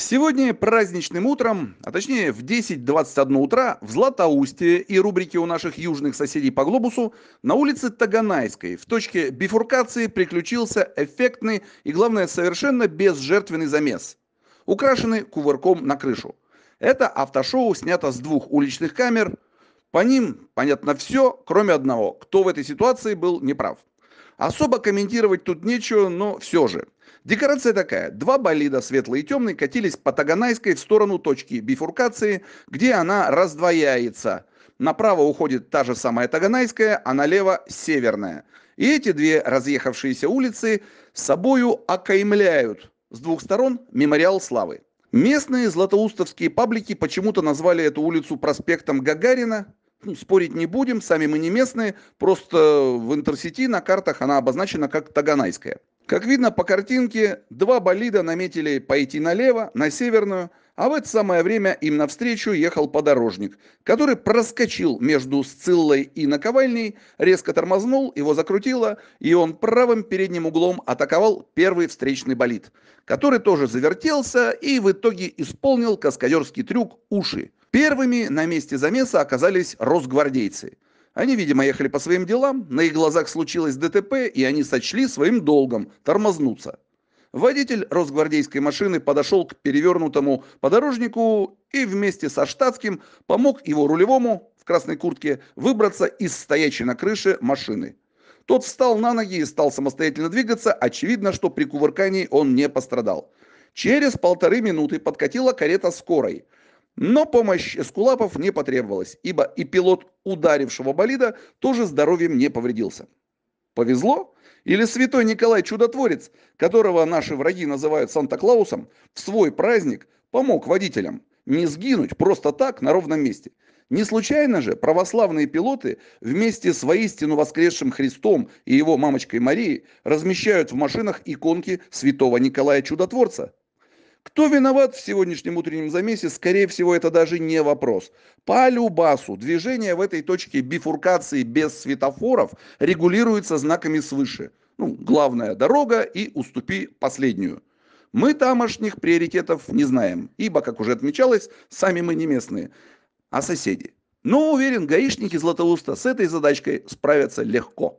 Сегодня праздничным утром, а точнее в 10.21 утра в Златоусте и рубрике у наших южных соседей по глобусу на улице Таганайской в точке бифуркации приключился эффектный и, главное, совершенно безжертвенный замес, украшенный кувырком на крышу. Это автошоу снято с двух уличных камер. По ним понятно все, кроме одного, кто в этой ситуации был неправ. Особо комментировать тут нечего, но все же – Декорация такая. Два болида, светлый и темный, катились по Таганайской в сторону точки бифуркации, где она раздвояется. Направо уходит та же самая Таганайская, а налево северная. И эти две разъехавшиеся улицы собою окаймляют с двух сторон мемориал славы. Местные златоустовские паблики почему-то назвали эту улицу проспектом Гагарина. Ну, спорить не будем, сами мы не местные, просто в интерсети на картах она обозначена как Таганайская. Как видно по картинке, два болида наметили пойти налево, на северную, а в это самое время им навстречу ехал подорожник, который проскочил между Сциллой и наковальней, резко тормознул, его закрутило, и он правым передним углом атаковал первый встречный болид, который тоже завертелся и в итоге исполнил каскадерский трюк «Уши». Первыми на месте замеса оказались росгвардейцы – они, видимо, ехали по своим делам, на их глазах случилось ДТП, и они сочли своим долгом тормознуться. Водитель росгвардейской машины подошел к перевернутому подорожнику и вместе со штатским помог его рулевому в красной куртке выбраться из стоячей на крыше машины. Тот встал на ноги и стал самостоятельно двигаться, очевидно, что при кувыркании он не пострадал. Через полторы минуты подкатила карета скорой – но помощь Эскулапов не потребовалась, ибо и пилот ударившего болида тоже здоровьем не повредился. Повезло? Или святой Николай Чудотворец, которого наши враги называют Санта-Клаусом, в свой праздник помог водителям не сгинуть просто так на ровном месте – не случайно же православные пилоты вместе с воистину воскресшим Христом и его мамочкой Марией размещают в машинах иконки святого Николая Чудотворца. Кто виноват в сегодняшнем утреннем замесе, скорее всего, это даже не вопрос. По любасу движение в этой точке бифуркации без светофоров регулируется знаками свыше. Ну, главная дорога и уступи последнюю. Мы тамошних приоритетов не знаем, ибо, как уже отмечалось, сами мы не местные, а соседи. Но уверен, гаишники Златоуста с этой задачкой справятся легко.